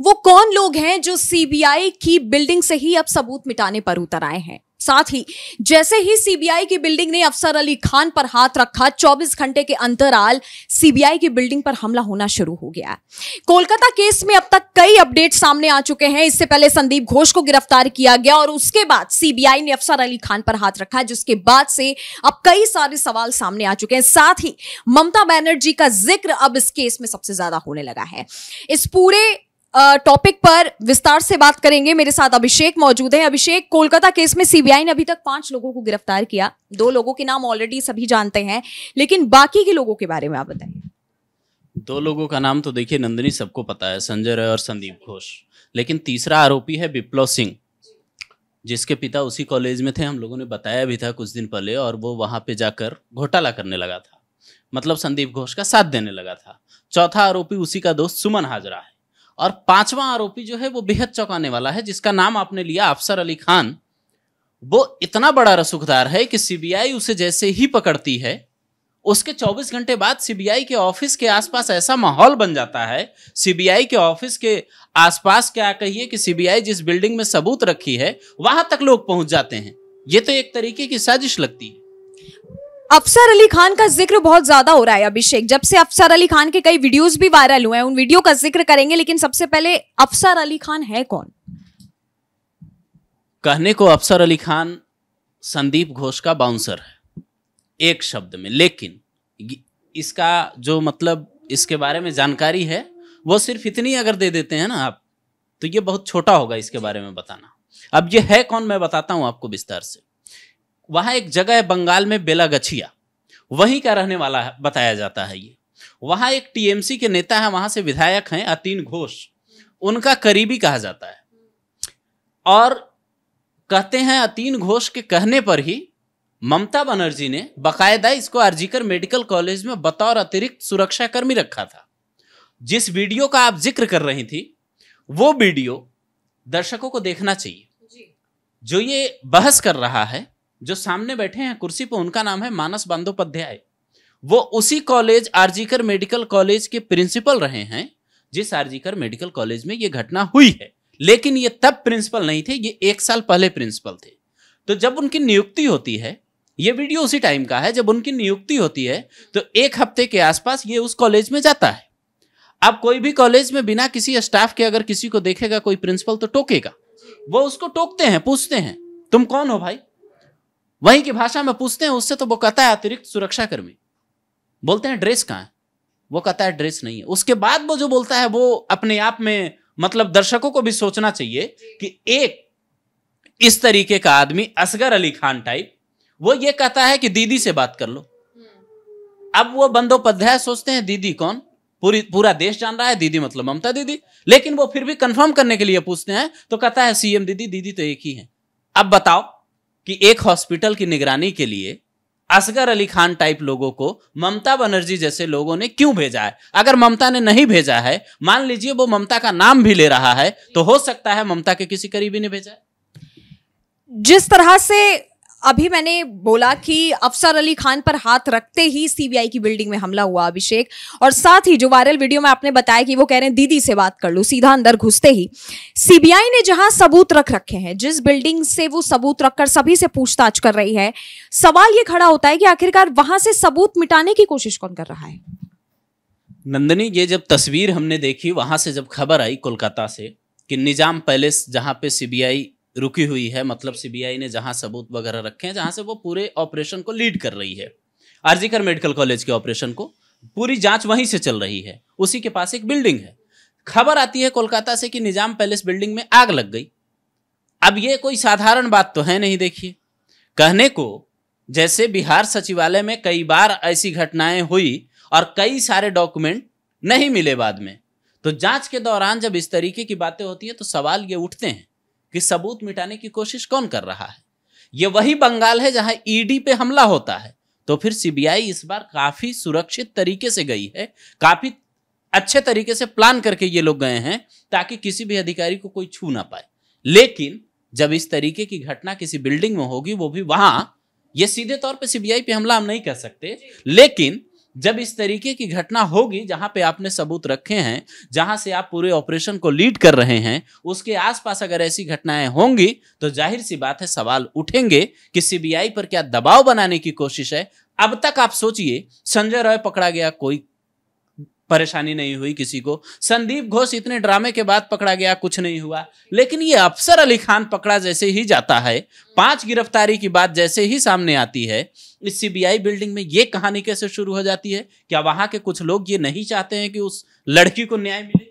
वो कौन लोग हैं जो सीबीआई की बिल्डिंग से ही अब सबूत मिटाने पर उतर आए हैं साथ ही जैसे ही सीबीआई की बिल्डिंग ने अफसर अली खान पर हाथ रखा 24 घंटे के अंतराल सीबीआई की बिल्डिंग पर हमला होना शुरू हो गया कोलकाता केस में अब तक कई अपडेट सामने आ चुके हैं इससे पहले संदीप घोष को गिरफ्तार किया गया और उसके बाद सीबीआई ने अफसर अली खान पर हाथ रखा जिसके बाद से अब कई सारे सवाल सामने आ चुके हैं साथ ही ममता बनर्जी का जिक्र अब इस केस में सबसे ज्यादा होने लगा है इस पूरे टॉपिक पर विस्तार से बात करेंगे मेरे साथ अभिषेक मौजूद है अभिषेक कोलकाता केस में सीबीआई ने अभी तक पांच लोगों को गिरफ्तार किया दो लोगों के नाम ऑलरेडी सभी जानते हैं लेकिन बाकी के लोगों के बारे में आप बताइए दो लोगों का नाम तो देखिए नंदिनी सबको पता है संजय राय और संदीप घोष लेकिन तीसरा आरोपी है विप्लव सिंह जिसके पिता उसी कॉलेज में थे हम लोगों ने बताया भी था कुछ दिन पहले और वो वहाँ पे जाकर घोटाला करने लगा था मतलब संदीप घोष का साथ देने लगा था चौथा आरोपी उसी का दोस्त सुमन हाजरा है और पांचवा आरोपी जो है वो बेहद चौंकाने वाला है जिसका नाम आपने लिया अफसर अली खान वो इतना बड़ा रसूखदार है कि सीबीआई उसे जैसे ही पकड़ती है उसके 24 घंटे बाद सीबीआई के ऑफिस के आसपास ऐसा माहौल बन जाता है सीबीआई के ऑफिस के आसपास क्या कहिए कि सीबीआई जिस बिल्डिंग में सबूत रखी है वहां तक लोग पहुंच जाते हैं ये तो एक तरीके की साजिश लगती है अफसर अली खान का जिक्र बहुत ज्यादा हो रहा है अभिषेक जब से अफसर अली खान के कई वीडियोस भी वायरल हुए हैं उन वीडियो का जिक्र करेंगे लेकिन सबसे पहले अफसर अली खान है कौन कहने को अफसर अली खान संदीप घोष का बाउंसर है एक शब्द में लेकिन इसका जो मतलब इसके बारे में जानकारी है वो सिर्फ इतनी अगर दे देते हैं ना आप तो ये बहुत छोटा होगा इसके बारे में बताना अब ये है कौन मैं बताता हूं आपको विस्तार से वहाँ एक जगह है बंगाल में बेलागछिया वहीं का रहने वाला है बताया जाता है ये वहाँ एक टीएमसी के नेता है वहाँ से विधायक हैं अतीन घोष उनका करीबी कहा जाता है और कहते हैं अतीन घोष के कहने पर ही ममता बनर्जी ने बकायदा इसको अर्जीकर मेडिकल कॉलेज में बतौर अतिरिक्त सुरक्षाकर्मी रखा था जिस वीडियो का आप जिक्र कर रही थी वो वीडियो दर्शकों को देखना चाहिए जो ये बहस कर रहा है जो सामने बैठे हैं कुर्सी पर उनका नाम है मानस बंदोपाध्याय वो उसी कॉलेज आरजीकर मेडिकल कॉलेज के प्रिंसिपल रहे हैं जिस आरजीकर मेडिकल कॉलेज में ये घटना हुई है लेकिन ये तब प्रिंसिपल नहीं थे ये एक साल पहले प्रिंसिपल थे तो जब उनकी नियुक्ति होती है ये वीडियो उसी टाइम का है जब उनकी नियुक्ति होती है तो एक हफ्ते के आसपास ये उस कॉलेज में जाता है अब कोई भी कॉलेज में बिना किसी स्टाफ के अगर किसी को देखेगा कोई प्रिंसिपल तो टोकेगा वो उसको टोकते हैं पूछते हैं तुम कौन हो भाई वहीं की भाषा में पूछते हैं उससे तो वो कहता है अतिरिक्त सुरक्षाकर्मी बोलते हैं ड्रेस कहाँ है वो कहता है ड्रेस नहीं है उसके बाद वो जो बोलता है वो अपने आप में मतलब दर्शकों को भी सोचना चाहिए कि एक इस तरीके का आदमी असगर अली खान टाइप वो ये कहता है कि दीदी से बात कर लो हम्म। अब वो बंदोपाध्याय सोचते हैं दीदी कौन पूरी पूरा देश जान रहा है दीदी मतलब ममता दीदी लेकिन वो फिर भी कंफर्म करने के लिए पूछते हैं तो कहता है सीएम दीदी दीदी तो एक ही है अब बताओ कि एक हॉस्पिटल की निगरानी के लिए असगर अली खान टाइप लोगों को ममता बनर्जी जैसे लोगों ने क्यों भेजा है अगर ममता ने नहीं भेजा है मान लीजिए वो ममता का नाम भी ले रहा है तो हो सकता है ममता के किसी करीबी ने भेजा है जिस तरह से अभी मैंने बोला कि अफसर अली खान पर हाथ रखते ही सीबीआई की बिल्डिंग में हमला हुआ अभिषेक और साथ ही जो वायरल वीडियो में आपने बताया कि वो कह रहे हैं दीदी से बात कर लो सीधा अंदर घुसते ही सीबीआई ने जहां सबूत रख रखे हैं जिस बिल्डिंग से वो सबूत रखकर सभी से पूछताछ कर रही है सवाल ये खड़ा होता है कि आखिरकार वहां से सबूत मिटाने की कोशिश कौन कर रहा है नंदनी ये जब तस्वीर हमने देखी वहां से जब खबर आई कोलकाता से कि निजाम पैलेस जहां पे सीबीआई रुकी हुई है मतलब सीबीआई ने जहां सबूत वगैरह रखे हैं जहां से वो पूरे ऑपरेशन को लीड कर रही है आरजीकर मेडिकल कॉलेज के ऑपरेशन को पूरी जांच वहीं से चल रही है उसी के पास एक बिल्डिंग है खबर आती है कोलकाता से कि निजाम पैलेस बिल्डिंग में आग लग गई अब ये कोई साधारण बात तो है नहीं देखिए कहने को जैसे बिहार सचिवालय में कई बार ऐसी घटनाएं हुई और कई सारे डॉक्यूमेंट नहीं मिले बाद में तो जांच के दौरान जब इस तरीके की बातें होती है तो सवाल ये उठते हैं कि सबूत मिटाने की कोशिश कौन कर रहा है ये वही बंगाल है जहां ईडी पे हमला होता है तो फिर सीबीआई इस बार काफी सुरक्षित तरीके से गई है काफी अच्छे तरीके से प्लान करके ये लोग गए हैं ताकि किसी भी अधिकारी को कोई छू ना पाए लेकिन जब इस तरीके की घटना किसी बिल्डिंग में होगी वो भी वहां ये सीधे तौर पे सीबीआई पे हमला हम नहीं कर सकते लेकिन जब इस तरीके की घटना होगी जहां पे आपने सबूत रखे हैं जहां से आप पूरे ऑपरेशन को लीड कर रहे हैं उसके आसपास अगर ऐसी घटनाएं होंगी तो जाहिर सी बात है सवाल उठेंगे कि सीबीआई पर क्या दबाव बनाने की कोशिश है अब तक आप सोचिए संजय रॉय पकड़ा गया कोई परेशानी नहीं हुई किसी को संदीप घोष इतने ड्रामे के बाद पकड़ा गया कुछ नहीं हुआ लेकिन ये अफसर अली खान पकड़ा जैसे ही जाता है पांच गिरफ्तारी की बात जैसे ही सामने आती है इस सीबीआई बिल्डिंग में ये कहानी कैसे शुरू हो जाती है क्या वहां के कुछ लोग ये नहीं चाहते हैं कि उस लड़की को न्याय मिले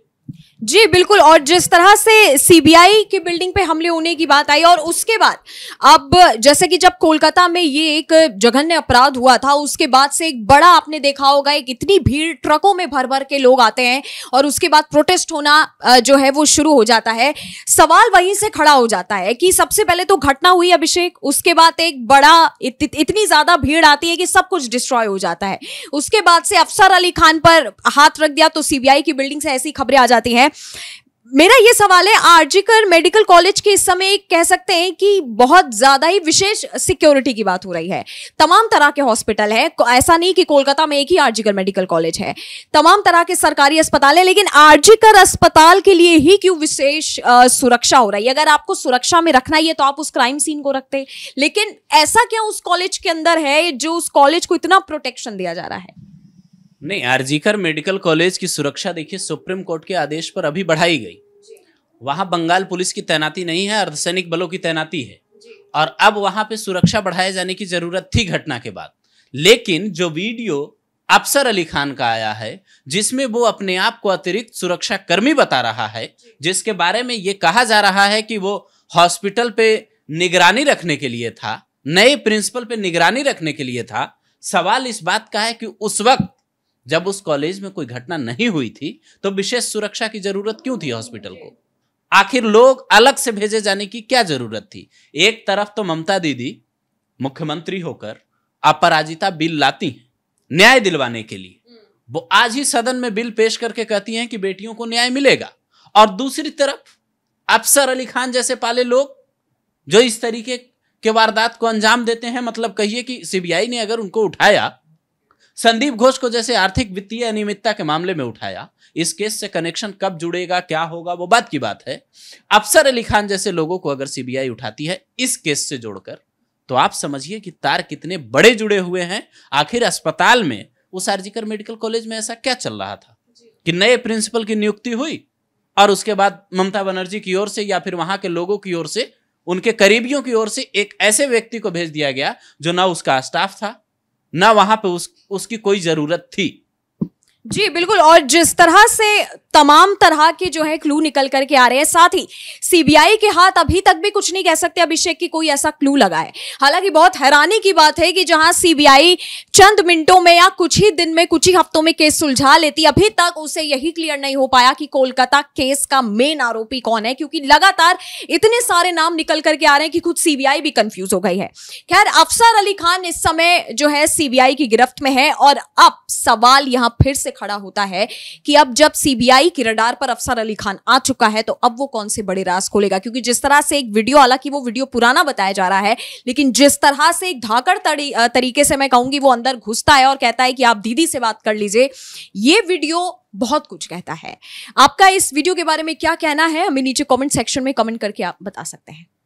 जी बिल्कुल और जिस तरह से सीबीआई की बिल्डिंग पे हमले होने की बात आई और उसके बाद अब जैसे कि जब कोलकाता में ये एक जघन्य अपराध हुआ था उसके बाद से एक बड़ा आपने देखा होगा एक इतनी भीड़ ट्रकों में भर भर के लोग आते हैं और उसके बाद प्रोटेस्ट होना जो है वो शुरू हो जाता है सवाल वहीं से खड़ा हो जाता है कि सबसे पहले तो घटना हुई अभिषेक उसके बाद एक बड़ा इत, इतनी ज्यादा भीड़ आती है कि सब कुछ डिस्ट्रॉय हो जाता है उसके बाद से अफसर अली खान पर हाथ रख दिया तो सीबीआई की बिल्डिंग से ऐसी खबरें आ जाती हैं है मेरा ये सवाल है आरजीकर मेडिकल कॉलेज के इस समय कह सकते हैं कि बहुत ज्यादा ही विशेष सिक्योरिटी की बात हो रही है तमाम तरह के हॉस्पिटल है ऐसा नहीं कि कोलकाता में एक ही आरजीकर मेडिकल कॉलेज है तमाम तरह के सरकारी अस्पताल है लेकिन आरजीकर अस्पताल के लिए ही क्यों विशेष सुरक्षा हो रही है अगर आपको सुरक्षा में रखना ही है तो आप उस क्राइम सीन को रखते लेकिन ऐसा क्या उस कॉलेज के अंदर है जो उस कॉलेज को इतना प्रोटेक्शन दिया जा रहा है नहीं आरजीकर मेडिकल कॉलेज की सुरक्षा देखिए सुप्रीम कोर्ट के आदेश पर अभी बढ़ाई गई वहाँ बंगाल पुलिस की तैनाती नहीं है अर्धसैनिक बलों की तैनाती है और अब वहाँ पे सुरक्षा बढ़ाए जाने की जरूरत थी घटना के बाद लेकिन जो वीडियो अफसर अली खान का आया है जिसमें वो अपने आप को अतिरिक्त सुरक्षा कर्मी बता रहा है जिसके बारे में ये कहा जा रहा है कि वो हॉस्पिटल पे निगरानी रखने के लिए था नए प्रिंसिपल पे निगरानी रखने के लिए था सवाल इस बात का है कि उस वक्त जब उस कॉलेज में कोई घटना नहीं हुई थी तो विशेष सुरक्षा की जरूरत क्यों थी हॉस्पिटल को आखिर लोग अलग से भेजे जाने की क्या जरूरत थी एक तरफ तो ममता दीदी मुख्यमंत्री होकर अपराजिता बिल लाती हैं न्याय दिलवाने के लिए हम्म। वो आज ही सदन में बिल पेश करके कहती हैं कि बेटियों को न्याय मिलेगा और दूसरी तरफ अफसर अली खान जैसे पाले लोग जो इस तरीके के वारदात को अंजाम देते हैं मतलब कहिए कि सीबीआई ने अगर उनको उठाया संदीप घोष को जैसे आर्थिक वित्तीय अनियमितता के मामले में उठाया इस केस से कनेक्शन कब जुड़ेगा क्या होगा वो बात की बात है अफसर अली खान जैसे लोगों को अगर सीबीआई उठाती है इस केस से जोड़कर तो आप समझिए कि तार कितने बड़े जुड़े हुए हैं आखिर अस्पताल में उस आर्जिकर मेडिकल कॉलेज में ऐसा क्या चल रहा था कि नए प्रिंसिपल की नियुक्ति हुई और उसके बाद ममता बनर्जी की ओर से या फिर वहां के लोगों की ओर से उनके करीबियों की ओर से एक ऐसे व्यक्ति को भेज दिया गया जो ना उसका स्टाफ था ना वहां पे उस उसकी कोई जरूरत थी जी बिल्कुल और जिस तरह से तमाम तरह के जो है क्लू निकल करके आ रहे हैं साथ ही सीबीआई के हाथ अभी तक भी कुछ नहीं कह सकते अभिषेक की कोई ऐसा क्लू लगा है हालांकि बहुत हैरानी की बात है कि जहां सीबीआई चंद मिनटों में या कुछ ही दिन में कुछ ही हफ्तों में केस सुलझा लेती अभी तक उसे यही क्लियर नहीं हो पाया कि कोलकाता केस का मेन आरोपी कौन है क्योंकि लगातार इतने सारे नाम निकल करके आ रहे हैं कि खुद सीबीआई भी कंफ्यूज हो गई है खैर अफसर अली खान इस समय जो है सीबीआई की गिरफ्त में है और अब सवाल यहां फिर से खड़ा होता है कि अब जब सीबीआई की रडार पर अफसर अली खान आ चुका है तो अब वो कौन से बड़े रास खोलेगा क्योंकि जिस तरह से एक वीडियो हालांकि वो वीडियो पुराना बताया जा रहा है लेकिन जिस तरह से एक धाकड़ तरीके से मैं कहूंगी वो अंदर घुसता है और कहता है कि आप दीदी से बात कर लीजिए ये वीडियो बहुत कुछ कहता है आपका इस वीडियो के बारे में क्या कहना है हमें नीचे कमेंट सेक्शन में कमेंट करके आप बता सकते हैं